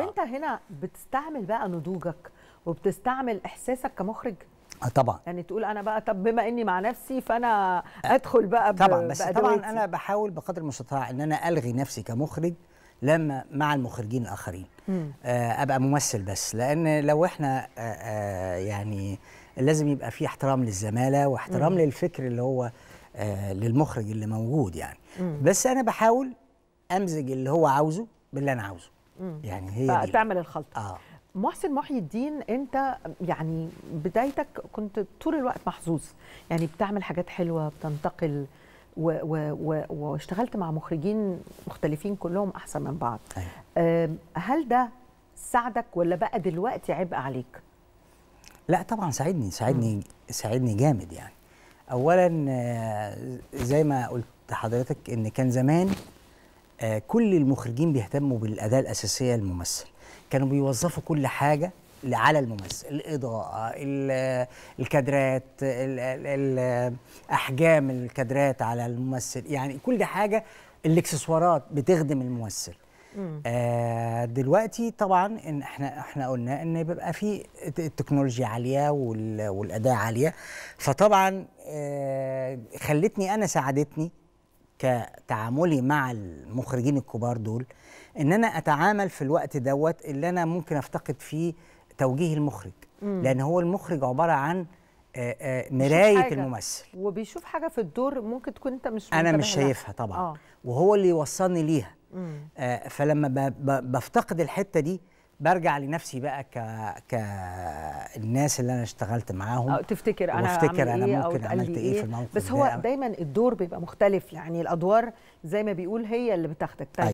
انت هنا بتستعمل بقى نضوجك وبتستعمل احساسك كمخرج آه، طبعا يعني تقول انا بقى طب بما اني مع نفسي فانا ادخل بقى طبعا بس طبعا انا بحاول بقدر المستطاع ان انا الغي نفسي كمخرج لما مع المخرجين الاخرين مم. آه، ابقى ممثل بس لان لو احنا آه، يعني لازم يبقى في احترام للزماله واحترام مم. للفكر اللي هو للمخرج اللي موجود يعني مم. بس انا بحاول امزج اللي هو عاوزه باللي انا عاوزه مم. يعني هي تعمل الخلطه آه. محسن محي الدين انت يعني بدايتك كنت طول الوقت محظوظ يعني بتعمل حاجات حلوه بتنتقل و و و واشتغلت مع مخرجين مختلفين كلهم احسن من بعض أيوة. هل ده ساعدك ولا بقى دلوقتي عبء عليك لا طبعا ساعدني ساعدني ساعدني جامد يعني اولا آه، زي ما قلت حضرتك ان كان زمان آه، كل المخرجين بيهتموا بالاداه الاساسيه للممثل كانوا بيوظفوا كل حاجه على الممثل الاضاءه الكادرات احجام الكادرات على الممثل يعني كل حاجه الاكسسوارات بتخدم الممثل آه دلوقتي طبعا إن احنا احنا قلنا ان بيبقى في التكنولوجيا عاليه والاداء عاليه فطبعا آه خلتني انا ساعدتني كتعاملي مع المخرجين الكبار دول ان انا اتعامل في الوقت دوت اللي انا ممكن افتقد فيه توجيه المخرج مم. لان هو المخرج عباره عن مرايه الممثل وبيشوف حاجه في الدور ممكن تكون انت مش انا مش شايفها طبعا آه. وهو اللي يوصلني ليها مم. آه فلما بفتقد الحته دي برجع لنفسي بقى ك كالناس اللي انا اشتغلت معاهم أو تفتكر انا افتكر انا إيه ممكن ممكن عملت ايه, إيه في إيه. الموقف بس هو دايما الدور بيبقى مختلف يعني الادوار زي ما بيقول هي اللي بتاخدك طيب.